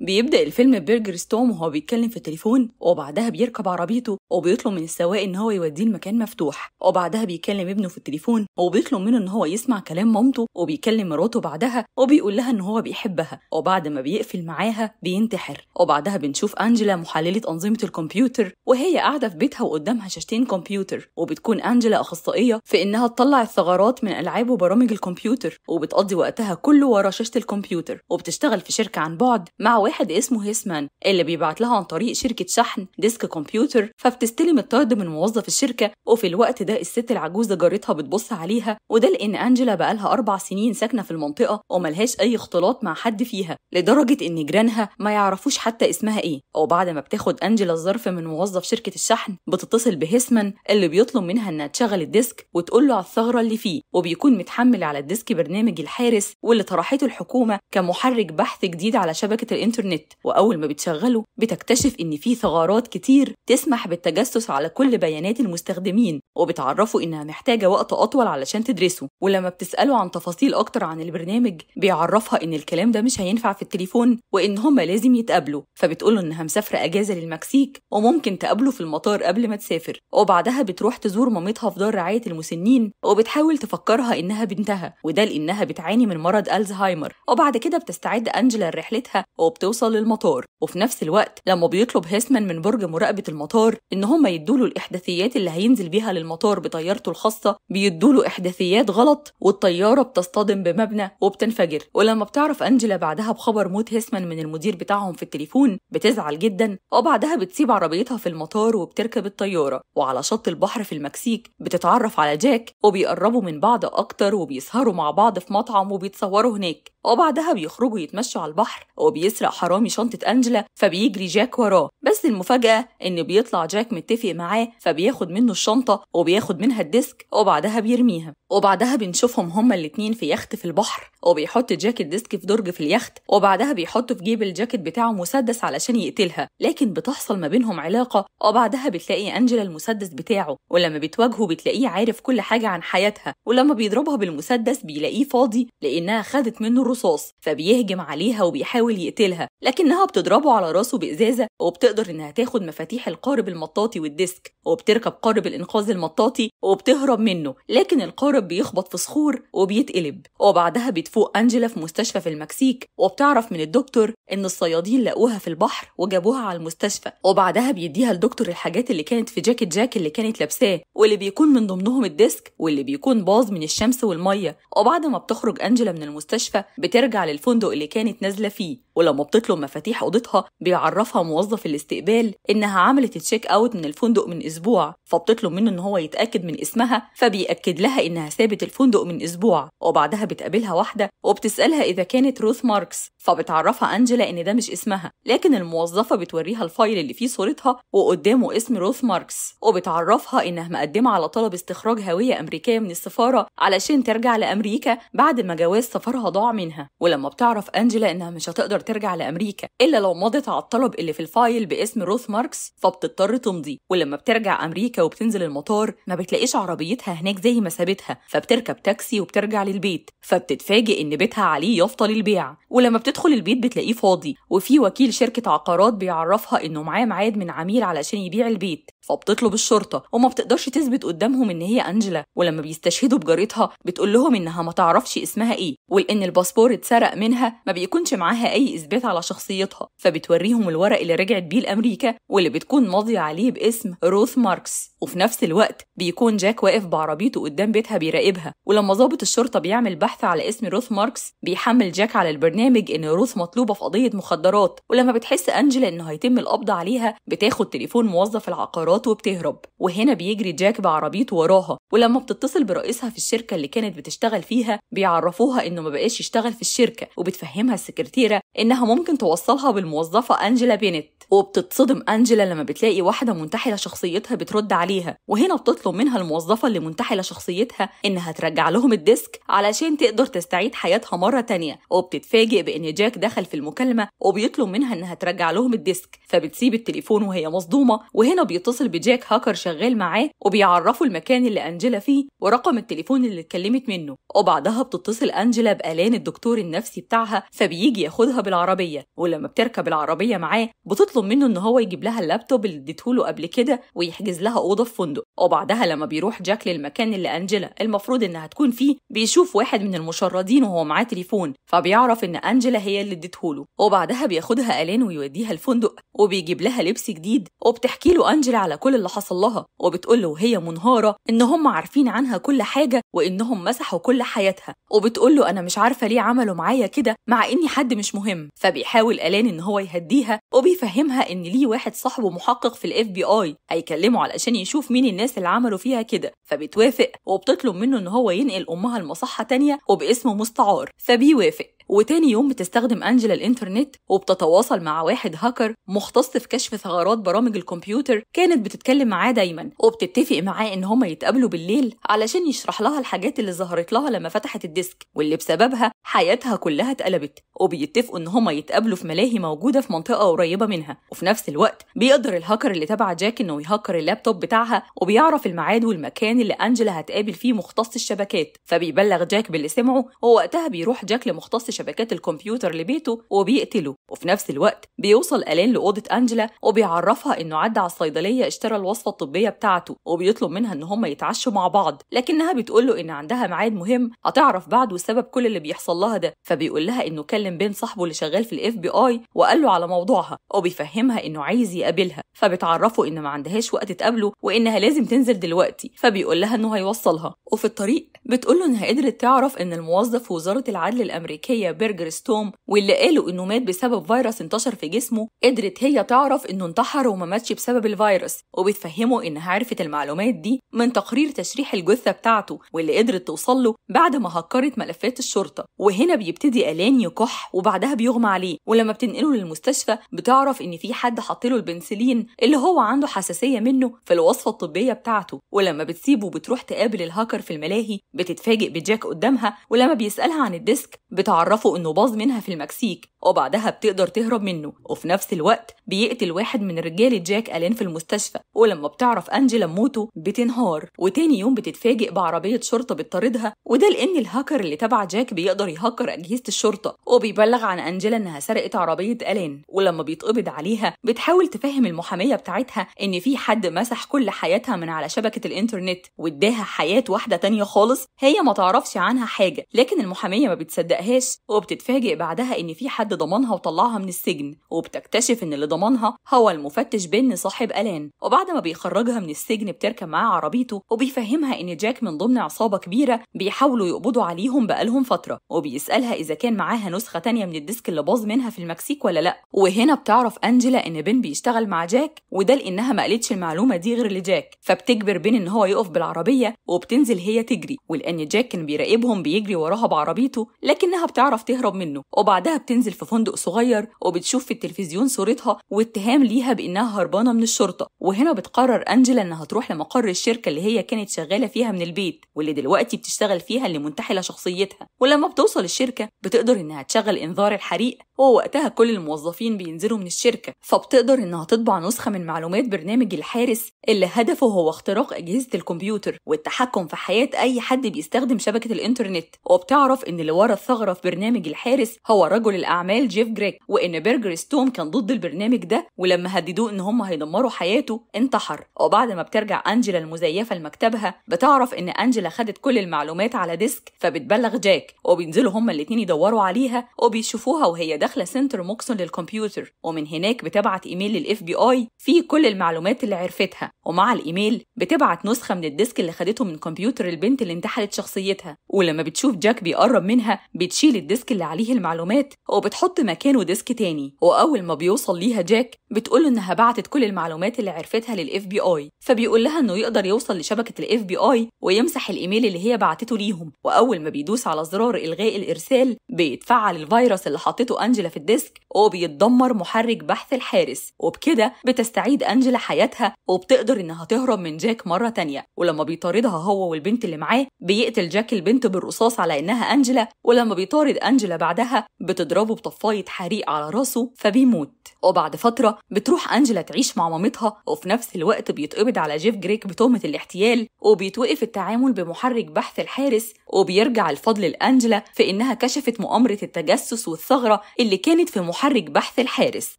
بيبدأ الفيلم ببرجر ستوم وهو بيتكلم في التليفون وبعدها بيركب عربيته وبيطلب من السواق إن هو يوديه لمكان مفتوح وبعدها بيكلم ابنه في التليفون وبيطلب منه إن هو يسمع كلام مامته وبيكلم مراته بعدها وبيقول لها إن هو بيحبها وبعد ما بيقفل معاها بينتحر وبعدها بنشوف أنجلا محللة أنظمة الكمبيوتر وهي قاعدة في بيتها وقدامها شاشتين كمبيوتر وبتكون أنجلا أخصائية في إنها تطلع الثغرات من ألعاب وبرامج الكمبيوتر وبتقضي وقتها كله ورا شاشة الكمبيوتر وبتشتغل في شركة عن بعد مع واحد اسمه هيسمان اللي بيبعت لها عن طريق شركة شحن ديسك كمبيوتر فبتستلم الطرد من موظف الشركة وفي الوقت ده الست العجوزة جارتها بتبص عليها وده لأن أنجلا بقالها أربع سنين ساكنة في المنطقة وملهاش أي اختلاط مع حد فيها لدرجة إن جيرانها ما يعرفوش حتى اسمها إيه وبعد ما بتاخد أنجلا الظرف من موظف شركة الشحن بتتصل بهيسمان اللي بيطلب منها إنها تشغل الديسك وتقول له على الثغرة اللي فيه وبيكون متحمل على الديسك برنامج الحارس واللي طرحته الحكومة كمحرك بحث جديد على شبكة الإنترنت الإنترنت وأول ما بتشغله بتكتشف إن في ثغرات كتير تسمح بالتجسس على كل بيانات المستخدمين وبتعرفه إنها محتاجة وقت أطول علشان تدرسه ولما بتسأله عن تفاصيل أكتر عن البرنامج بيعرفها إن الكلام ده مش هينفع في التليفون وإن هما لازم يتقابلوا فبتقوله إنها مسافرة أجازة للمكسيك وممكن تقابله في المطار قبل ما تسافر وبعدها بتروح تزور مامتها في دار رعاية المسنين وبتحاول تفكرها إنها بنتها وده لإنها بتعاني من مرض ألزهايمر وبعد كده بتستعد أنجلا لرحلتها وبت توصل للمطار وفي نفس الوقت لما بيطلب هيسمان من برج مراقبة المطار إن هم يدوله الإحداثيات اللي هينزل بيها للمطار بطيارته الخاصة بيدوله إحداثيات غلط والطيارة بتصطدم بمبنى وبتنفجر ولما بتعرف أنجلا بعدها بخبر موت هيسمان من المدير بتاعهم في التليفون بتزعل جدا وبعدها بتسيب عربيتها في المطار وبتركب الطيارة وعلى شط البحر في المكسيك بتتعرف على جاك وبيقربوا من بعض أكتر وبيسهروا مع بعض في مطعم وبيتصوروا هناك وبعدها بيخرجوا يتمشوا على البحر وبيسرق حرامي شنطة أنجلا فبيجري جاك وراه بس المفاجأة إن بيطلع جاك متفق معاه فبياخد منه الشنطة وبياخد منها الديسك وبعدها بيرميها وبعدها بنشوفهم هما الاتنين في يخت في البحر وبيحط جاك الديسك في درج في اليخت وبعدها بيحط في جيب الجاكيت بتاعه مسدس علشان يقتلها لكن بتحصل ما بينهم علاقة وبعدها بتلاقي أنجلا المسدس بتاعه ولما بتواجهه بتلاقيه عارف كل حاجة عن حياتها ولما بيضربها بالمسدس بيلاقيه فاضي لأنها خدت منه رصاص فبيهجم عليها وبيحاول يقتلها لكنها بتضربه على راسه بإزازة وبتقدر إنها تاخد مفاتيح القارب المطاطي والديسك وبتركب قارب الإنقاذ المطاطي وبتهرب منه لكن القارب بيخبط في صخور وبيتقلب وبعدها بتفوق أنجلا في مستشفى في المكسيك وبتعرف من الدكتور إن الصيادين لقوها في البحر وجابوها على المستشفى وبعدها بيديها الدكتور الحاجات اللي كانت في جاكيت جاك اللي كانت لابساه واللي بيكون من ضمنهم الديسك واللي بيكون باظ من الشمس والمية وبعد ما بتخرج أنجلا من المستشفى بترجع للفندق اللي كانت نازلة فيه ولما بتطلب مفاتيح اوضتها بيعرفها موظف الاستقبال انها عملت تشيك اوت من الفندق من اسبوع فبتطلب منه ان هو يتاكد من اسمها فبيأكد لها انها سابت الفندق من اسبوع وبعدها بتقابلها واحده وبتسالها اذا كانت روث ماركس فبتعرفها انجلا ان ده مش اسمها لكن الموظفه بتوريها الفايل اللي فيه صورتها وقدامه اسم روث ماركس وبتعرفها انها مقدمه على طلب استخراج هويه امريكيه من السفاره علشان ترجع لامريكا بعد ما جواز سفرها ضاع منها ولما بتعرف انجلا انها مش هتقدر ترجع لأمريكا إلا لو مضت على الطلب اللي في الفايل باسم روث ماركس فبتضطر تمضي ولما بترجع أمريكا وبتنزل المطار ما بتلاقيش عربيتها هناك زي ما سابتها فبتركب تاكسي وبترجع للبيت فبتتفاجئ إن بيتها عليه يافطة للبيع ولما بتدخل البيت بتلاقيه فاضي وفي وكيل شركة عقارات بيعرفها إنه معاه ميعاد من عميل علشان يبيع البيت فبتطلب الشرطة وما بتقدرش تثبت قدامهم إن هي أنجلا ولما بيستشهدوا بجارتها بتقول لهم إنها ما تعرفش اسمها إيه ولأن الباسبور اتسرق منها ما بيكونش معاها أي إثبات على شخصيتها فبتوريهم الورق اللي رجعت بيه لأمريكا واللي بتكون ماضية عليه باسم روث ماركس وفي نفس الوقت بيكون جاك واقف بعربيته قدام بيتها بيراقبها ولما ضابط الشرطة بيعمل بحث على اسم روث ماركس بيحمل جاك على البرنامج إن روث مطلوبة في قضية مخدرات ولما بتحس أنجلا إنه هيتم القبض عليها بتاخد تليفون موظف العقارات السيارات وبتهرب وهنا بيجري جاك بعربيته وراها ولما بتتصل برئيسها في الشركة اللي كانت بتشتغل فيها بيعرفوها إنه ما بقاش يشتغل في الشركة وبتفهمها السكرتيرة إنها ممكن توصلها بالموظفة أنجلا بينت وبتتصدم أنجلا لما بتلاقي واحدة منتحلة شخصيتها بترد عليها وهنا بتطلب منها الموظفة اللي منتحلة شخصيتها إنها ترجع لهم الديسك علشان تقدر تستعيد حياتها مرة تانية وبتتفاجئ بإن جاك دخل في المكالمة وبيطلب منها إنها ترجع لهم الديسك فبتسيب التليفون وهي مصدومة وهنا بيتصل بجاك هاكر شغال معاه وبيعرفه المكان اللي أنجلا فيه ورقم التليفون اللي اتكلمت منه وبعدها بتتصل أنجلا بألان الدكتور النفسي بتاعها فبيجي ياخدها بالعربية ولما بتركب العربية معاه بتطلب بيطلب منه ان هو يجيب لها اللابتوب اللي اديته له قبل كده ويحجز لها اوضه في فندق وبعدها لما بيروح جاك للمكان اللي انجلا المفروض انها تكون فيه بيشوف واحد من المشردين وهو معاه تليفون فبيعرف ان انجلا هي اللي اديته له وبعدها بياخدها الين ويوديها الفندق وبيجيب لها لبس جديد وبتحكي له انجلا على كل اللي حصل لها وبتقول له وهي منهاره ان هم عارفين عنها كل حاجه وانهم مسحوا كل حياتها وبتقول له انا مش عارفه ليه عملوا معايا كده مع اني حد مش مهم فبيحاول الين ان هو يهديها وبيفهمها بيفهمها ان ليه واحد صاحبه محقق في الاف بي اي هيكلمه علشان يشوف مين الناس اللي عملوا فيها كده فبتوافق وبتطلب منه ان هو ينقل امها لمصحه تانية وباسمه مستعار فبيوافق وتاني يوم بتستخدم أنجلا الإنترنت وبتتواصل مع واحد هاكر مختص في كشف ثغرات برامج الكمبيوتر كانت بتتكلم معاه دايما وبتتفق معاه إن هما يتقابلوا بالليل علشان يشرح لها الحاجات اللي ظهرت لها لما فتحت الديسك واللي بسببها حياتها كلها اتقلبت وبيتفقوا إن هما يتقابلوا في ملاهي موجودة في منطقة قريبة منها وفي نفس الوقت بيقدر الهاكر اللي تبع جاك إنه يهكر اللابتوب بتاعها وبيعرف الميعاد والمكان اللي أنجلا هتقابل فيه مختص الشبكات فبيبلغ جاك باللي سمعه ووقتها بيروح جاك لمختص شبكات الكمبيوتر لبيته وبيقتله وفي نفس الوقت بيوصل ألين لأوضة أنجلا وبيعرفها إنه عدى على الصيدلية اشترى الوصفة الطبية بتاعته وبيطلب منها إن هما يتعشوا مع بعض لكنها بتقول له إن عندها ميعاد مهم هتعرف بعده سبب كل اللي بيحصل لها ده فبيقول لها إنه كلم بين صاحبه اللي شغال في الإف بي آي وقال له على موضوعها وبيفهمها إنه عايز يقابلها فبتعرفه إن ما عندهاش وقت تقابله وإنها لازم تنزل دلوقتي فبيقول لها إنه هيوصلها وفي الطريق بتقول له إنها قدرت تعرف إن الموظف في وزارة العدل الأمريكية الأمريكية برجر ستوم واللي قالوا إنه مات بسبب فيروس انتشر في جسمه قدرت هي تعرف إنه انتحر وما ماتش بسبب الفيروس وبتفهمه إنها عرفت المعلومات دي من تقرير تشريح الجثة بتاعته واللي قدرت توصل له بعد ما هكرت ملفات الشرطة وهنا بيبتدي ألان يكح وبعدها بيغمى عليه ولما بتنقله للمستشفى بتعرف إن في حد حط له البنسلين اللي هو عنده حساسية منه في الوصفة الطبية بتاعته ولما بتسيبه بتروح تقابل الهاكر في الملاهي بتتفاجئ بجاك قدامها ولما بيسألها عن الديسك بتعرف يعرفوا إنه باظ منها في المكسيك وبعدها بتقدر تهرب منه وفي نفس الوقت بيقتل واحد من رجالة جاك ألين في المستشفى ولما بتعرف أنجيلا موته بتنهار وتاني يوم بتتفاجئ بعربية شرطة بتطاردها وده لأن الهاكر اللي تبع جاك بيقدر يهكر أجهزة الشرطة وبيبلغ عن أنجيلا إنها سرقت عربية ألين ولما بيتقبض عليها بتحاول تفهم المحامية بتاعتها إن في حد مسح كل حياتها من على شبكة الإنترنت وإداها حياة واحدة تانية خالص هي ما تعرفش عنها حاجة لكن المحامية ما بتصدقهاش وبتتفاجئ بعدها إن في حد ضمنها وطلعها من السجن وبتكتشف إن اللي ضمنها هو المفتش بن صاحب ألان وبعد ما بيخرجها من السجن بتركب معاه عربيته وبيفهمها إن جاك من ضمن عصابة كبيرة بيحاولوا يقبضوا عليهم بقالهم فترة وبيسألها إذا كان معاها نسخة تانية من الديسك اللي باظ منها في المكسيك ولا لأ وهنا بتعرف أنجلا إن بن بيشتغل مع جاك وده لأنها ما قالتش المعلومة دي غير لجاك فبتجبر بن إن هو يقف بالعربية وبتنزل هي تجري ولأن جاك كان بيراقبهم بيجري وراها بعربيته لكنها بتعرف بتعرف تهرب منه وبعدها بتنزل في فندق صغير وبتشوف في التلفزيون صورتها واتهام ليها بانها هربانه من الشرطه وهنا بتقرر انجلا انها تروح لمقر الشركه اللي هي كانت شغاله فيها من البيت واللي دلوقتي بتشتغل فيها اللي منتحله شخصيتها ولما بتوصل الشركه بتقدر انها تشغل انذار الحريق ووقتها كل الموظفين بينزلوا من الشركه فبتقدر انها تطبع نسخه من معلومات برنامج الحارس اللي هدفه هو اختراق اجهزه الكمبيوتر والتحكم في حياه اي حد بيستخدم شبكه الانترنت وبتعرف ان اللي ورا الثغره في برنامج برنامج الحارس هو رجل الأعمال جيف جريك وإن بيرجر ستوم كان ضد البرنامج ده ولما هددوه إن هم هيدمروا حياته انتحر وبعد ما بترجع أنجلا المزيفة لمكتبها بتعرف إن أنجلا خدت كل المعلومات على ديسك فبتبلغ جاك وبينزلوا هما الاتنين يدوروا عليها وبيشوفوها وهي داخلة سنتر موكسون للكمبيوتر ومن هناك بتبعت إيميل للإف بي آي فيه كل المعلومات اللي عرفتها ومع الإيميل بتبعت نسخة من الديسك اللي خدته من كمبيوتر البنت اللي انتحلت شخصيتها ولما بتشوف جاك بيقرب منها بتشيل الديسك الديسك اللي عليه المعلومات وبتحط مكانه ديسك تاني واول ما بيوصل ليها جاك بتقول انها بعتت كل المعلومات اللي عرفتها للاف بي اي فبيقول لها انه يقدر يوصل لشبكه الاف بي اي ويمسح الايميل اللي هي بعتته ليهم واول ما بيدوس على زرار الغاء الارسال بيتفعل الفيروس اللي حطته انجلا في الديسك وبيتدمر محرك بحث الحارس وبكده بتستعيد انجلا حياتها وبتقدر انها تهرب من جاك مره تانية ولما بيطاردها هو والبنت اللي معاه بيقتل جاك البنت بالرصاص على انها انجلا ولما بيطارد أنجلا بعدها بتضربه بطفاية حريق على راسه فبيموت وبعد فترة بتروح أنجلا تعيش مع مامتها وفي نفس الوقت بيتقبض على جيف جريك بتهمة الاحتيال وبيتوقف التعامل بمحرك بحث الحارس وبيرجع الفضل لأنجلا في إنها كشفت مؤامرة التجسس والثغرة اللي كانت في محرك بحث الحارس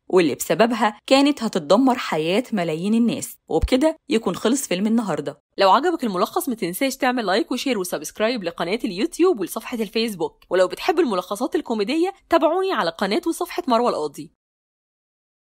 واللي بسببها كانت هتتدمر حياة ملايين الناس وبكده يكون خلص فيلم النهارده لو عجبك الملخص ما تنساش تعمل لايك وشير وسبسكرايب لقناة اليوتيوب ولصفحة الفيسبوك ولو بتحب الملخصات الكوميدية تابعوني على قناة وصفحة مروة القاضي